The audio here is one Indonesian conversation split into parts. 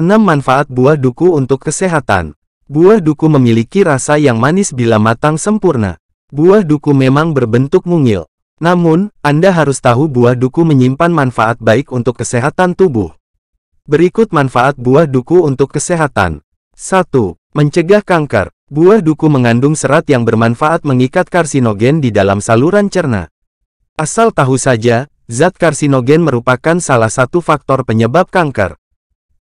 6. Manfaat buah duku untuk kesehatan. Buah duku memiliki rasa yang manis bila matang sempurna. Buah duku memang berbentuk mungil. Namun, Anda harus tahu buah duku menyimpan manfaat baik untuk kesehatan tubuh. Berikut manfaat buah duku untuk kesehatan. 1. Mencegah kanker. Buah duku mengandung serat yang bermanfaat mengikat karsinogen di dalam saluran cerna. Asal tahu saja, zat karsinogen merupakan salah satu faktor penyebab kanker.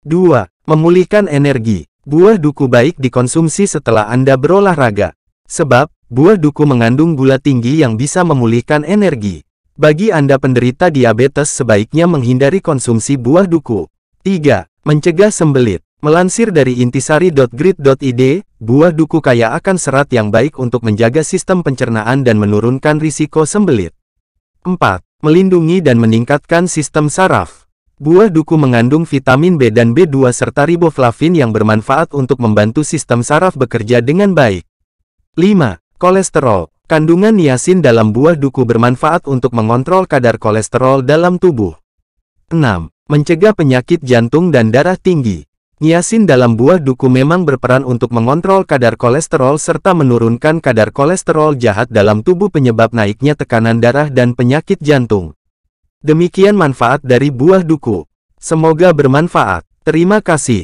2. Memulihkan energi. Buah duku baik dikonsumsi setelah Anda berolahraga. Sebab, buah duku mengandung gula tinggi yang bisa memulihkan energi. Bagi Anda penderita diabetes sebaiknya menghindari konsumsi buah duku. 3. Mencegah sembelit. Melansir dari intisari.grid.id, buah duku kaya akan serat yang baik untuk menjaga sistem pencernaan dan menurunkan risiko sembelit. 4. Melindungi dan meningkatkan sistem saraf. Buah duku mengandung vitamin B dan B2 serta riboflavin yang bermanfaat untuk membantu sistem saraf bekerja dengan baik. 5. Kolesterol Kandungan niacin dalam buah duku bermanfaat untuk mengontrol kadar kolesterol dalam tubuh. 6. Mencegah penyakit jantung dan darah tinggi Niacin dalam buah duku memang berperan untuk mengontrol kadar kolesterol serta menurunkan kadar kolesterol jahat dalam tubuh penyebab naiknya tekanan darah dan penyakit jantung. Demikian manfaat dari buah duku. Semoga bermanfaat. Terima kasih.